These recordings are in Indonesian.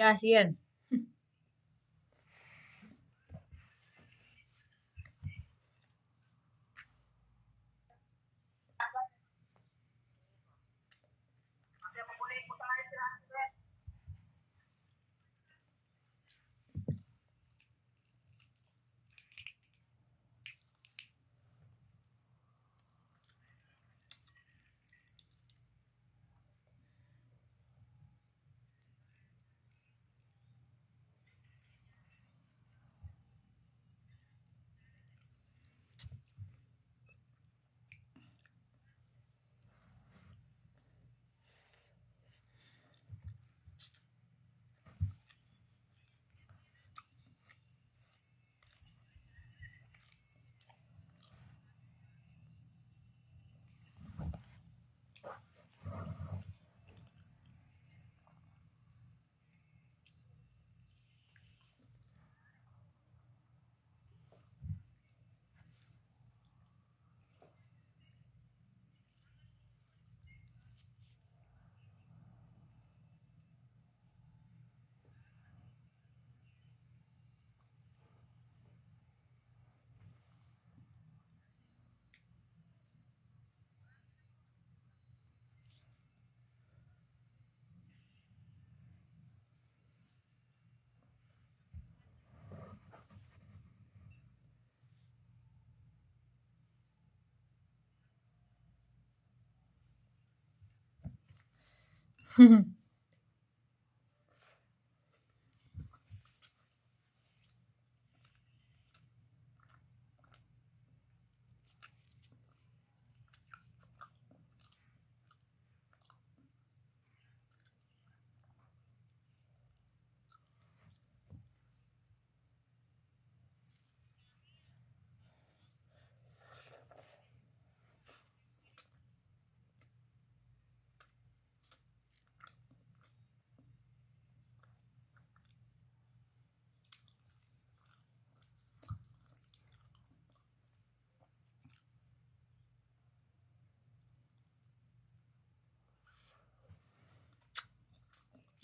Ya, 100. 哼哼。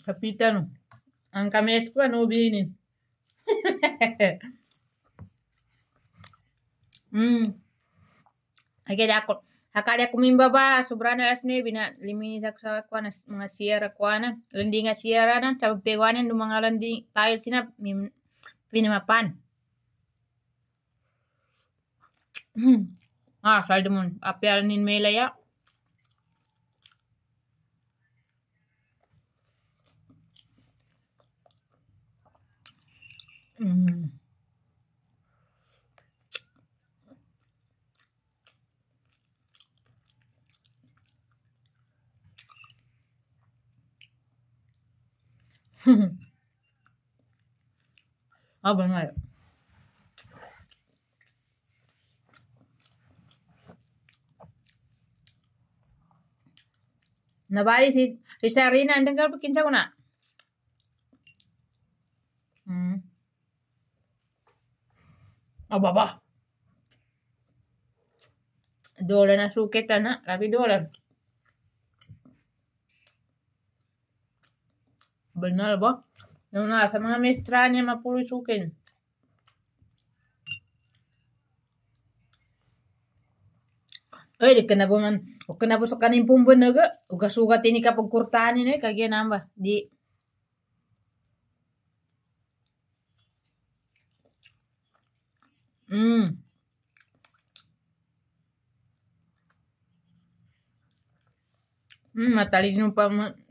Capitano, anche a me squano bene. hmm. Oke, ako hakali ako min baba sobrana las ne bina limini sa sa kwana mga sierra siara. lendi nga sierra na sa pegwanan do mga lendi tayo sina min pini hmm. ah saldo mon apiaranin mela ya 危ない。Nabali ah, si, si Sarina ang tanggal bikin ko na. Hmm. Aba ah, ba? Dollar na suket na, labi dollar. Banal ba? Yung na, sa mga mistra ma mapulusukin. Oy, di oh, ka na man. Huwag ka na po sa kanin pong banaga. Ugasugat ini kapag kurtanin eh. kaje ba? Di. Hmm. Hmm, mata pa man.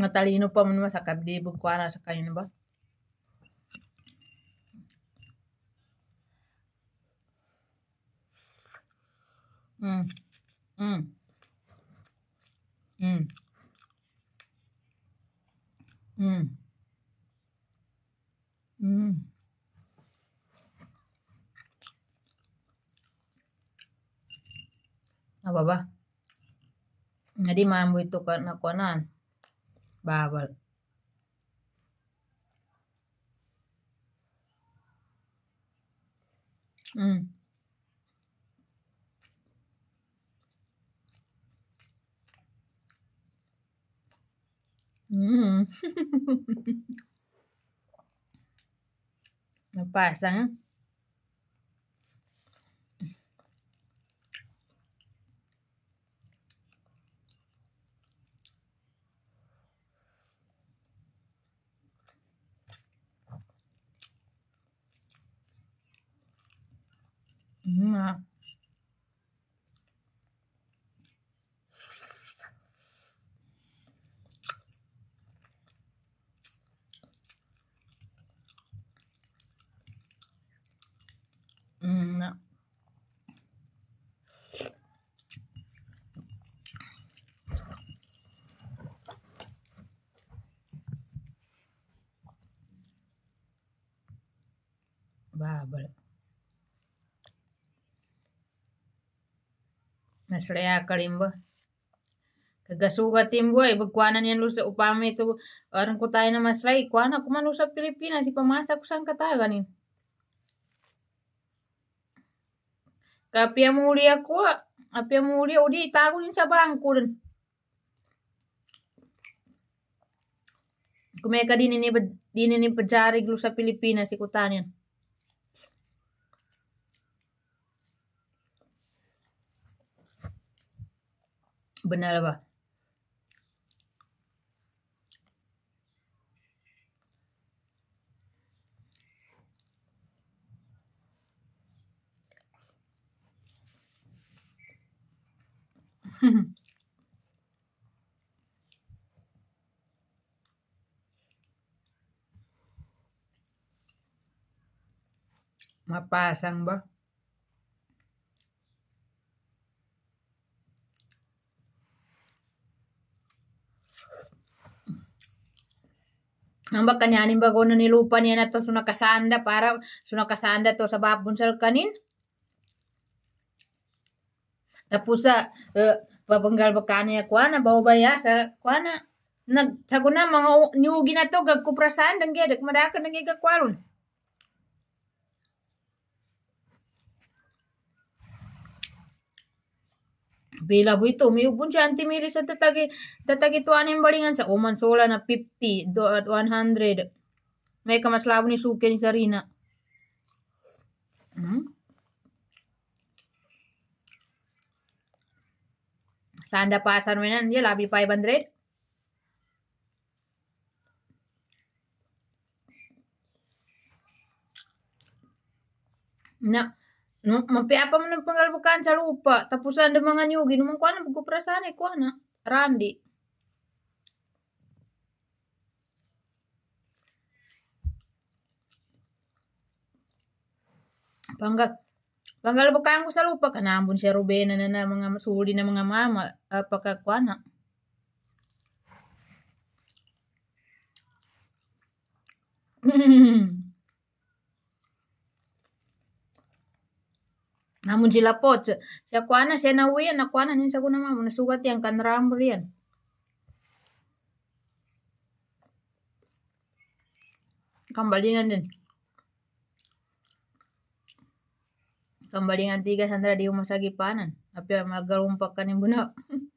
Natali inu pa muna masakap di bukwana sa kanya ba? Hmm. Hmm. Hmm. Hmm. Hmm. Apa ba? Jadi mambo itu kan akuanan. Babal ừ ừ Nó pasang. babal masle ya, akalimbo kagasuga timbo ibagkuanan yang lusa upama ito orang ko tayo na maslay kuana kuman sa Pilipinas ipamasa ko sang kataganin kapia muli ako apia muli udi itago nin sa bangko rin kumeka din ni din ni pajarig lusa Pilipinas ikutan yan Benar apa? Mapasang ba? ambakkan yanin bagono ni lupa ni anak suna kasanda para suna kasanda to sabab bunsal kanin tapusa uh, e, papanggal bakanya kuana bawa baya sa kuana nag saguna mga niugi na to gagkuprasan dang gedek madakan nang to miu tumi anti timiri sa tatagi tatagi tuanin baringan sa oman sola na 50 at 100. May labu ni suke ni Sarina. Hmm? Sanda pasar mo yan. Yan, labi 500. Na, No, mapi apa mana penggal bukan lupa. Tapusan demangan yugi. Nomor kuana buku perasaan kuana. Randi. Panggal Panggal bukan ku lupa karena ampun saya rubena na mengam suli nana mengamama apakah kuana. Hmm. namun saya Namunchilapoccha xakuana kuna nakuana nin sakunaman yang kan ranmu kembali nanti din. nanti tiga Sandra di rumah sakit panan. tapi yang magarumpakan yang benar.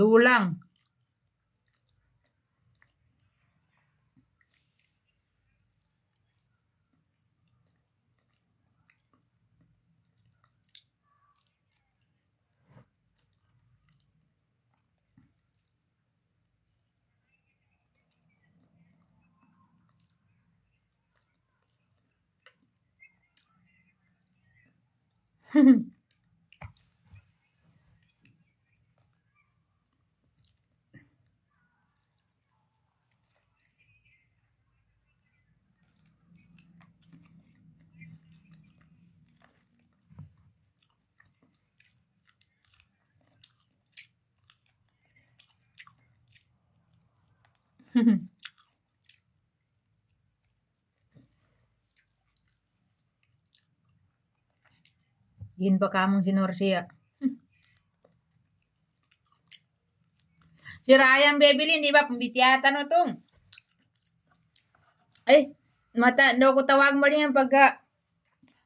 dulang กินประกามึงสินอร์เซีย Si Ryan Babylin, di ba? Pambitiyatan no tong. Ay, eh, mata, no ko tawag mo rin pagka,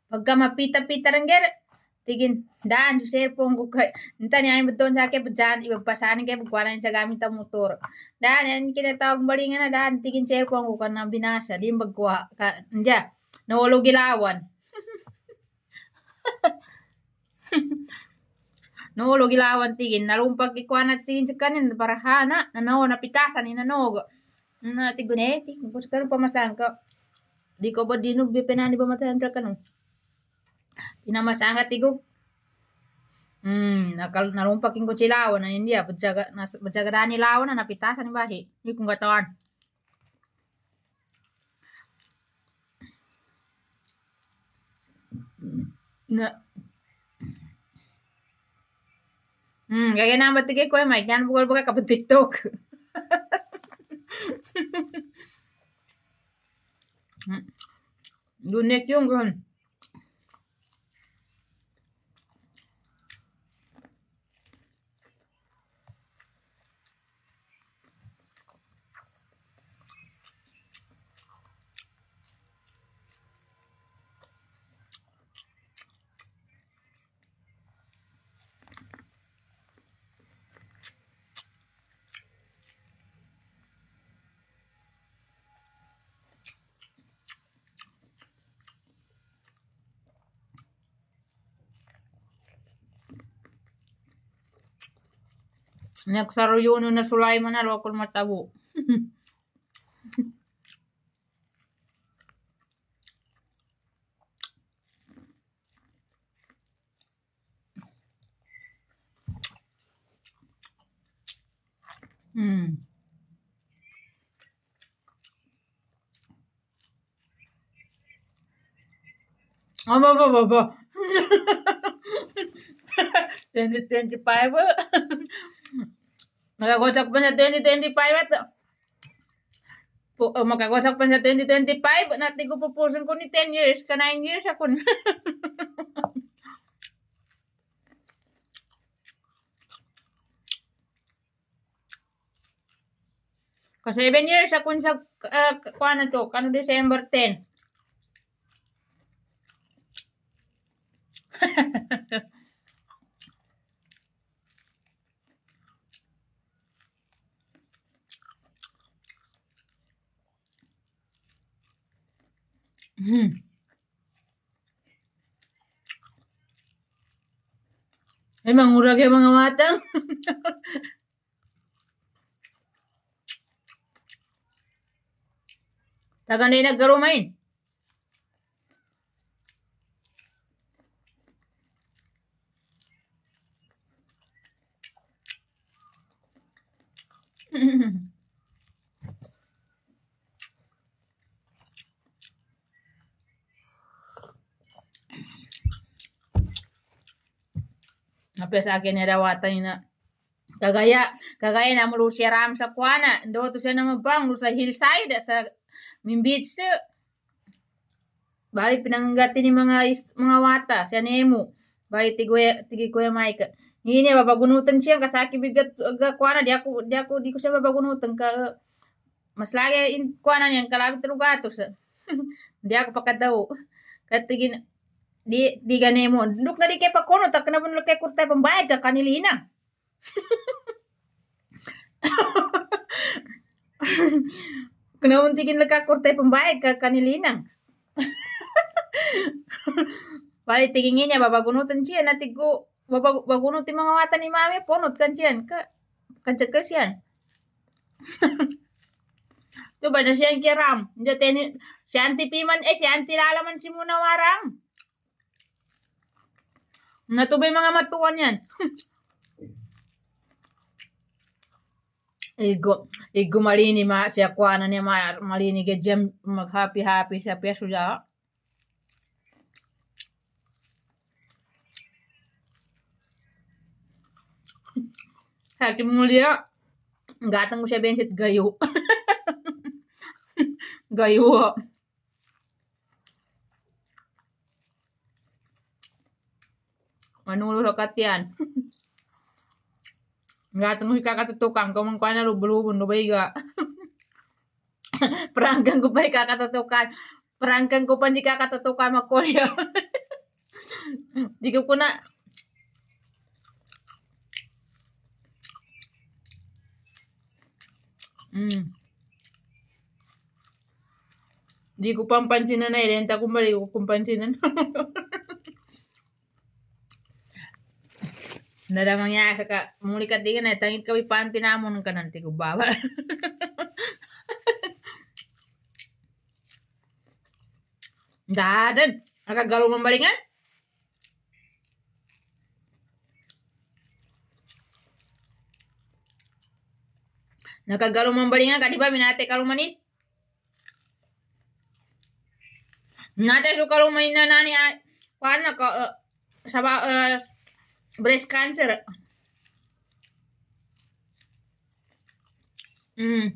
pagka mapita-pita rin gera. Tigin, daan, so sir pong ko kay, nita niya yung doon sa akin, dyan, ibagpasahan kayo, pagkuhala niya sa gamit ang motor. Daan, yan, kinatawag mo rin nga na, daan, tigin, sir pong ko ka na binasa, di yung bagkuha, ka, nandiyan, nawalog ilawan. nologi lawantigen nalumpagkikuanatsigin parahana nanao napitasan inanogo natiguneti buskan pamasangka di ko ba dinug di pamatayan ka kanong pinamasanga tigo hmm nakal nalumpakin ko silawan na hindi ah na pagjagadaan ni lawan na napitasan ni bahi hindi kong katawan na Hmm, gak enak berarti gue kue mainan bukan-bukan kabut TikTok. Hmm. Dunia cium kan. Nagsaruyuno na Sulaiman na lokol matabo. Mm. Aba, aba, Twenty twenty five. Magagotak pa sa 2025 at po, oh, magagotak pa sa 2025 at ko proposal ko ni 10 years ka 9 years ako na. ka 7 years ako sa uh, kuha na to kano December 10. Hmm. Ay, mangura kayo mga matang. Taga na yung nagkarumain. wata ina. kagaya kagaya na mulu ram sa kuana. ndo tu sa nama bang lu sa hillside sa mimbit se bali pinanggati ni mga mga wata sa nemu bali tigoy tigoy maika ini baba gunutan siya kasaki bigat ga kuana, di aku di aku di ko siya baba gunutan ka mas lagi in kwana yang kalabit rugato sa di aku pakadaw katigin di digane mo duk ngadi ke pakono tak kenapa benul ke kurtai pembayar tak kanilina hinang kena untikin leka kurtai pembayar ke kanilina hinang Balik tinginnya bapak gunutan cian nanti gua bapak bagunut ni mami ponot kan cian ke kecekes cian tu na siyan kiram. Diyo teni, tipiman, eh siyan tilalaman si warang. Natubay mga matuan yan. Igo, igo marini ma siya kuana ni ma malini ke jam mag happy happy sa peso ja. Hakim mulia. Gatang mo siya bensit gayo. gayo. Ah. bakat yan. Gata mo kakatutukan kung mangkuan na lubulubon na baiga. Perangkan ko pa kakatutukan. Perangkan ko pa di kakatutukan makulya. di ko na Mm. Di ko pampansinan na eh. Renta ko mali ko Naramang niya sa ka, muli ka tingin na, tangit kami panty na mo nung kanan, ko, baba. Dadan, nakagalo mong balingan? Nakagalo mong balingan ka, di ba? Minate kalumanin? Minate so kalumanin na nani, para ah, naka, uh, sa, ba, uh, breast cancer mm.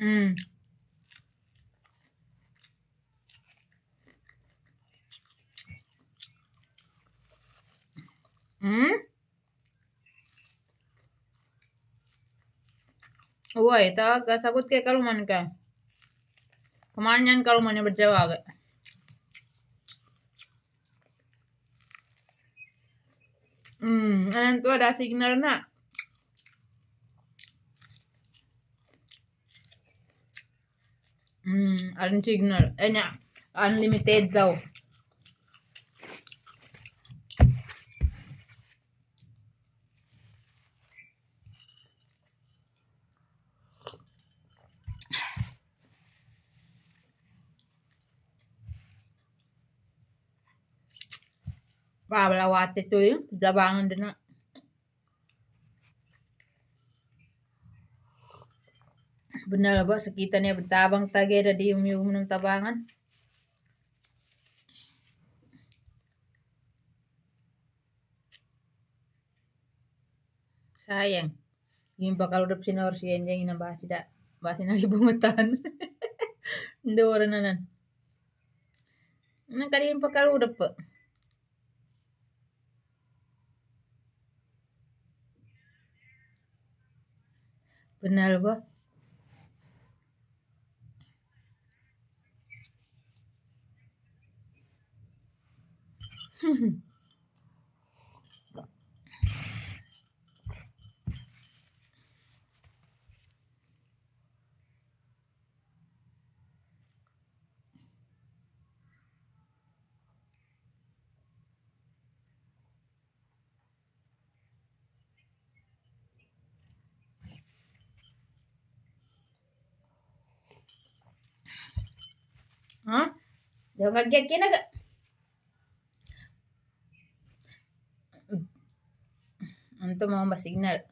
Mm. Mm. Woi, tak sakut kayak kaluman mana kayak. Kemarin yang kalau mana berjawa agak. Hmm, dan itu ada signal nak. Hmm, ada signal. Enak, eh, unlimited tau. wate tu yung eh. Labangan din na. Benar ba? Sakita niya. tage tagera. Di yung yung tabangan. Sayang. Yung bakal udap sinor si Enjang inabasi da. Basi na libungutan. Hindi oran na nan. Nakaliin bakal udap po. पुनर्व Mm-hmm. ಹಾಂ ದೇವಂಗಕ್ಕೇನಾಗ ಅಂತ ಮಾಂಬ ಸಿಗ್ನಲ್